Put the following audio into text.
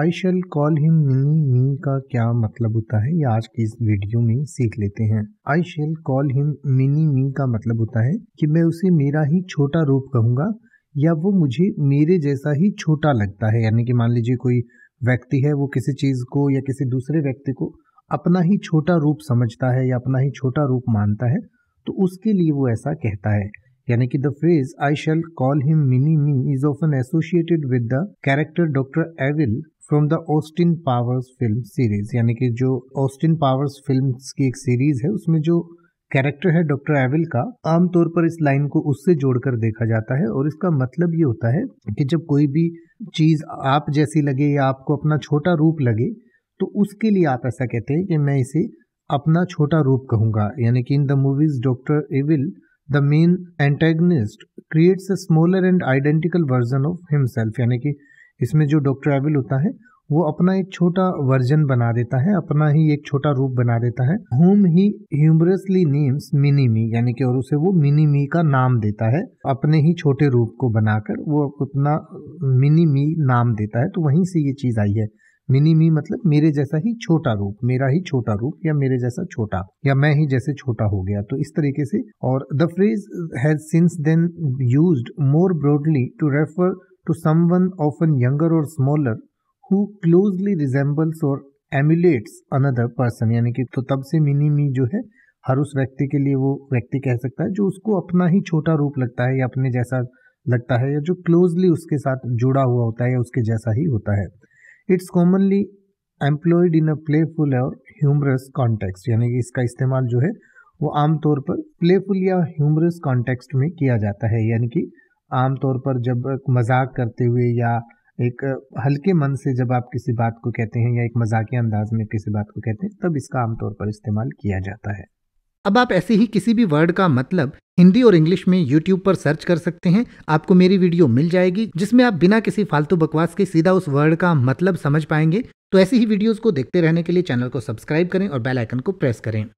आई shall call him Mini Me का क्या मतलब होता है ये आज की इस वीडियो में सीख लेते हैं I shall call him Mini Me का मतलब होता है कि मैं उसे मेरा ही छोटा रूप कहूँगा या वो मुझे मेरे जैसा ही छोटा लगता है यानी कि मान लीजिए कोई व्यक्ति है वो किसी चीज़ को या किसी दूसरे व्यक्ति को अपना ही छोटा रूप समझता है या अपना ही छोटा रूप मानता है तो उसके लिए वो ऐसा कहता है यानी कि the phrase I shall call him Mini Me is often associated with the character Doctor Evil from the Austin Powers film series यानी कि जो ऑस्टिन पावर्स फिल्म की एक सीरीज है उसमें जो कैरेक्टर है डॉक्टर एविल का आमतौर पर इस लाइन को उससे जोड़कर देखा जाता है और इसका मतलब ये होता है कि जब कोई भी चीज़ आप जैसी लगे या आपको अपना छोटा रूप लगे तो उसके लिए आप ऐसा कहते हैं कि मैं इसे अपना छोटा रूप कहूंगा यानी कि in the movies Doctor Evil the main antagonist creates a smaller and identical version of himself यानी कि इसमें जो डॉक्टर एविल होता है वो अपना एक छोटा वर्जन बना देता है अपना ही एक छोटा रूप बना देता है whom he humorously names Mini Me यानी कि और उसे वो मिनी मी का नाम देता है अपने ही छोटे रूप को बनाकर वो अपना मिनी मी नाम देता है तो वहीं से ये चीज आई है मिनी मी मतलब मेरे जैसा ही छोटा रूप मेरा ही छोटा रूप या मेरे जैसा छोटा या मैं ही जैसे छोटा हो गया तो इस तरीके से और the phrase has since then used more broadly to refer to someone often younger or smaller who closely resembles or emulates another person यानी कि तो तब से मिनी मी जो है हर उस व्यक्ति के लिए वो व्यक्ति कह सकता है जो उसको अपना ही छोटा रूप लगता है या अपने जैसा लगता है या जो क्लोजली उसके साथ जुड़ा हुआ होता है या उसके जैसा ही होता है it's commonly employed in a playful और ह्यूमरस कॉन्टेक्स्ट यानी कि इसका इस्तेमाल जो है वो आमतौर पर प्लेफुल या ह्यूमरस कॉन्टेक्स्ट में किया जाता है यानी कि आमतौर पर जब मजाक करते हुए या एक हल्के मन से जब आप किसी बात को कहते हैं या एक मजाकिया अंदाज में किसी बात को कहते हैं तब इसका आमतौर पर इस्तेमाल किया जाता है अब आप ऐसे ही किसी भी वर्ड का मतलब हिंदी और इंग्लिश में यूट्यूब पर सर्च कर सकते हैं आपको मेरी वीडियो मिल जाएगी जिसमें आप बिना किसी फालतू बकवास के सीधा उस वर्ड का मतलब समझ पाएंगे तो ऐसी ही वीडियोस को देखते रहने के लिए चैनल को सब्सक्राइब करें और बेल आइकन को प्रेस करें